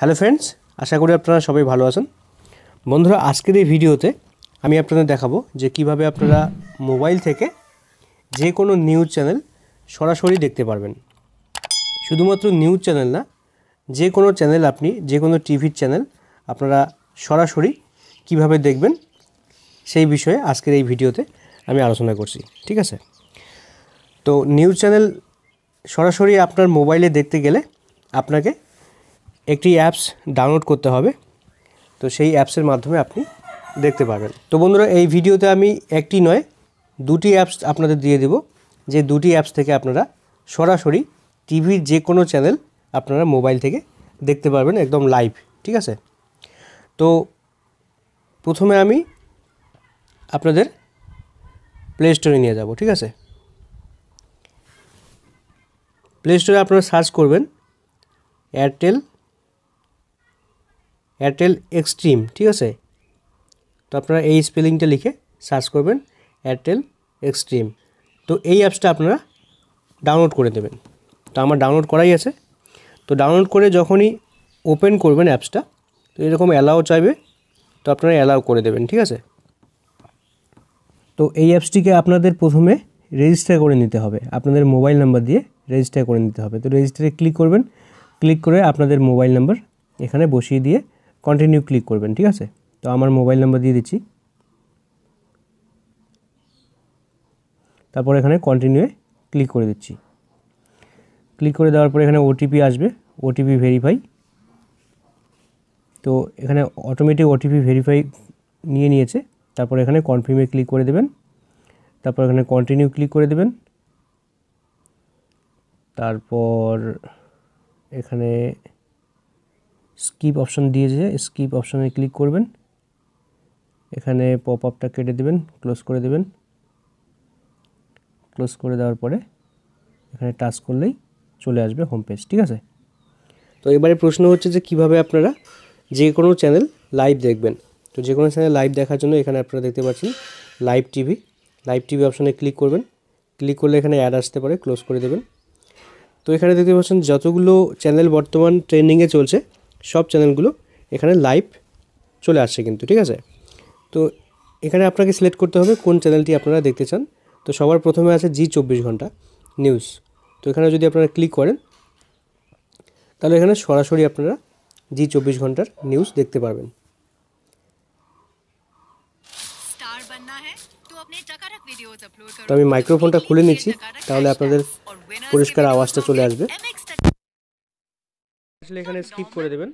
hello friends আশা করি আপনারা সবাই ভালো আছেন বন্ধুরা আজকের এই ভিডিওতে আমি আপনাদের দেখাবো যে কিভাবে আপনারা মোবাইল থেকে যে কোনো নিউজ চ্যানেল সরাসরি দেখতে পারবেন শুধুমাত্র নিউজ চ্যানেল না যে কোনো চ্যানেল আপনি যে কোনো টিভির চ্যানেল আপনারা সরাসরি কিভাবে দেখবেন সেই বিষয়ে আজকের এই ভিডিওতে আমি আলোচনা করছি ঠিক আছে তো নিউজ চ্যানেল সরাসরি আপনার মোবাইলে দেখতে গেলে আপনাকে একটি অ্যাপস ডাউনলোড করতে হবে তো সেই অ্যাপসের মাধ্যমে আপনি দেখতে পাবেন তো বন্ধুরা এই ভিডিওতে আমি একটি নয় দুটি অ্যাপস আপনাদের দিয়ে দেব যে দুটি অ্যাপস থেকে আপনারা সরাসরি টিভির যে কোনো চ্যানেল আপনারা মোবাইল থেকে দেখতে পারবেন একদম লাইভ ঠিক আছে তো প্রথমে আমি আপনাদের প্লে স্টোরে নিয়ে যাব ঠিক আছে প্লে স্টোরে আপনারা সার্চ করবেন এয়ারটেল এয়ারটেল এক্সট্রিম ঠিক আছে তো আপনারা এই স্পেলিংটা লিখে সার্চ করবেন এয়ারটেল এক্সট্রিম তো এই অ্যাপসটা আপনারা ডাউনলোড করে দেবেন তো আমার ডাউনলোড করাই আছে তো ডাউনলোড করে যখনই ওপেন করবেন অ্যাপসটা তো এরকম অ্যালাও চাইবে তো আপনারা অ্যালাও করে দেবেন ঠিক আছে তো এই অ্যাপসটিকে আপনাদের প্রথমে রেজিস্টার করে নিতে হবে আপনাদের মোবাইল নাম্বার দিয়ে রেজিস্টার করে নিতে হবে তো রেজিস্টারে ক্লিক করবেন ক্লিক করে আপনাদের মোবাইল নাম্বার এখানে বসিয়ে দিয়ে কন্টিনিউ ক্লিক করবেন ঠিক আছে তো আমার মোবাইল নাম্বার দিয়ে দিচ্ছি তারপর এখানে কন্টিনিউয়ে ক্লিক করে দিচ্ছি ক্লিক করে দেওয়ার পর এখানে ওটিপি আসবে ওটিপি ভেরিফাই তো এখানে অটোমেটিক ওটিপি ভেরিফাই নিয়ে নিয়েছে তারপর এখানে কনফার্মে ক্লিক করে দেবেন তারপর এখানে কন্টিনিউ ক্লিক করে দেবেন তারপর এখানে স্কিপ অপশন দিয়েছে স্কিপ অপশনে ক্লিক করবেন এখানে পপ আপটা কেটে দেবেন ক্লোজ করে দেবেন ক্লোজ করে দেওয়ার পরে এখানে টাচ করলেই চলে আসবে হোম পেজ ঠিক আছে তো এবারে প্রশ্ন হচ্ছে যে কিভাবে আপনারা যে কোনো চ্যানেল লাইভ দেখবেন তো যে কোনো চ্যানেল লাইভ দেখার জন্য এখানে আপনারা দেখতে পাচ্ছেন লাইভ টিভি লাইভ টিভি অপশানে ক্লিক করবেন ক্লিক করলে এখানে অ্যাড আসতে পারে ক্লোজ করে দেবেন তো এখানে দেখতে পাচ্ছেন যতগুলো চ্যানেল বর্তমান ট্রেন্ডিংয়ে চলছে সব চ্যানেলগুলো এখানে লাইভ চলে আসছে কিন্তু ঠিক আছে তো এখানে আপনাকে সিলেক্ট করতে হবে কোন চ্যানেলটি আপনারা দেখতে চান তো সবার প্রথমে আছে জি চব্বিশ ঘন্টা নিউজ তো এখানে যদি আপনারা ক্লিক করেন তাহলে এখানে সরাসরি আপনারা জি চব্বিশ ঘন্টার নিউজ দেখতে পারবেন তো আমি মাইক্রোফোনটা খুলে নিচ্ছি তাহলে আপনাদের পরিষ্কার আওয়াজটা চলে আসবে আসলে এখানে স্কিপ করে দেবেন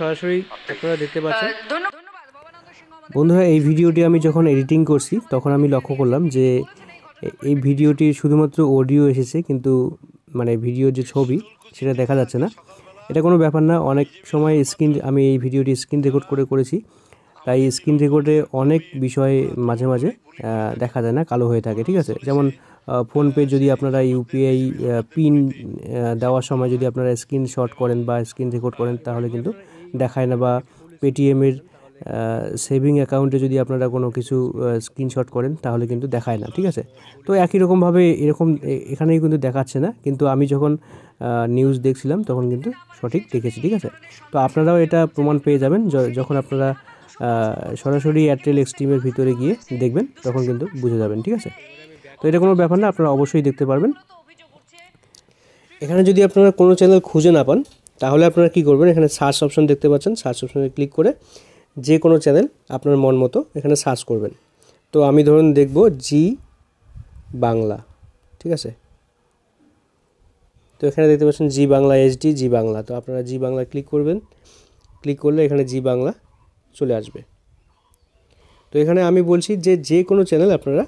সরাসরি বন্ধুরা এই ভিডিওটি আমি যখন এডিটিং করছি তখন আমি লক্ষ্য করলাম যে এই ভিডিওটি শুধুমাত্র অডিও এসেছে কিন্তু মানে ভিডিও যে ছবি সেটা দেখা যাচ্ছে না এটা কোনো ব্যাপার না অনেক সময় স্ক্রিন আমি এই ভিডিওটি স্ক্রিন রেকর্ড করে করেছি তাই স্ক্রিন রেকর্ডে অনেক বিষয় মাঝে মাঝে দেখা যায় না কালো হয়ে থাকে ঠিক আছে যেমন ফোনপে যদি আপনারা ইউপিআই পিন দেওয়ার সময় যদি আপনারা স্ক্রিনশট করেন বা স্ক্রিন রেকর্ড করেন তাহলে কিন্তু দেখায় না বা পেটিএমের সেভিং অ্যাকাউন্টে যদি আপনারা কোনো কিছু স্ক্রিনশট করেন তাহলে কিন্তু দেখায় না ঠিক আছে তো একই রকমভাবে এরকম এখানেই কিন্তু দেখাচ্ছে না কিন্তু আমি যখন নিউজ দেখছিলাম তখন কিন্তু সঠিক দেখেছি ঠিক আছে তো আপনারাও এটা প্রমাণ পেয়ে যাবেন যখন আপনারা সরাসরি এয়ারটেল এক্সট্রিমের ভিতরে গিয়ে দেখবেন তখন কিন্তু বুঝে যাবেন ঠিক আছে তো এটা কোনো ব্যাপার না আপনারা অবশ্যই দেখতে পারবেন এখানে যদি আপনারা কোনো চ্যানেল খুঁজে না পান তাহলে আপনারা কি করবেন এখানে সার্চ অপশন দেখতে পাচ্ছেন সার্চ অপশনে ক্লিক করে যে কোনো চ্যানেল আপনার মন মতো এখানে সার্চ করবেন তো আমি ধরুন দেখব জি বাংলা ঠিক আছে তো এখানে দেখতে পাচ্ছেন জি বাংলা এইচডি জি বাংলা তো আপনারা জি বাংলা ক্লিক করবেন ক্লিক করলে এখানে জি বাংলা চলে আসবে তো এখানে আমি বলছি যে যে কোনো চ্যানেল আপনারা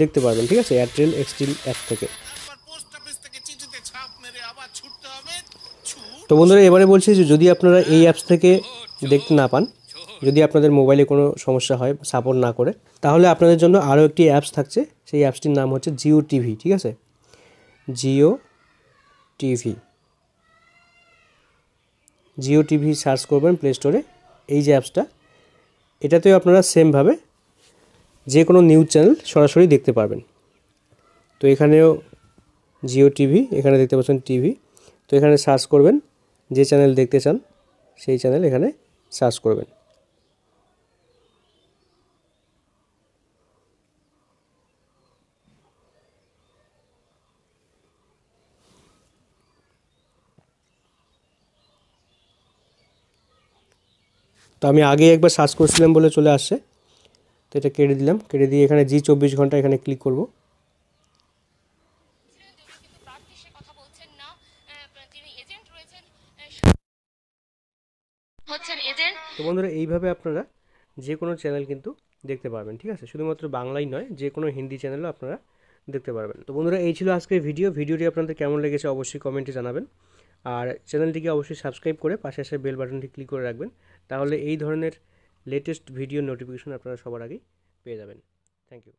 দেখতে পারবেন ঠিক আছে এয়ারটেল এক্সটিল অ্যাপ থেকে তো বন্ধুরা এবারে বলছি যে যদি আপনারা এই অ্যাপস থেকে দেখতে না পান যদি আপনাদের মোবাইলে কোনো সমস্যা হয় সাপোর্ট না করে তাহলে আপনাদের জন্য আরও একটি অ্যাপস থাকছে সেই অ্যাপসটির নাম হচ্ছে জিও টিভি ঠিক আছে Jio TV Jio TV search করবেন প্লে স্টোরে এই যে অ্যাপসটা এটাতেও আপনারা সেমভাবে যে কোনো নিউজ চ্যানেল সরাসরি দেখতে পারবেন তো এখানেও জিও টিভি এখানে দেখতে পাচ্ছেন টিভি তো এখানে সার্চ করবেন যে চ্যানেল দেখতে চান সেই চ্যানেল এখানে সার্চ করবেন তো আমি আগে একবার সার্চ করছিলাম বলে চলে আসছে তো এটা কেটে দিলাম কেটে দিয়ে এখানে জি চব্বিশ ঘন্টা এখানে ক্লিক করব তো বন্ধুরা এইভাবে আপনারা যে কোনো চ্যানেল কিন্তু দেখতে পারবেন ঠিক আছে শুধুমাত্র বাংলাই নয় যে কোনো হিন্দি চ্যানেলও আপনারা দেখতে পারবেন তো বন্ধুরা এই ছিল আজকের ভিডিও ভিডিওটি আপনাদের কেমন লেগেছে অবশ্যই কমেন্টে জানাবেন আর চ্যানেলটিকে অবশ্যই সাবস্ক্রাইব করে পাশে আসে বেল বাটনটি ক্লিক করে রাখবেন তাহলে এই ধরনের লেটেস্ট ভিডিও নোটিফিকেশন আপনারা সবার আগেই পেয়ে যাবেন থ্যাংক ইউ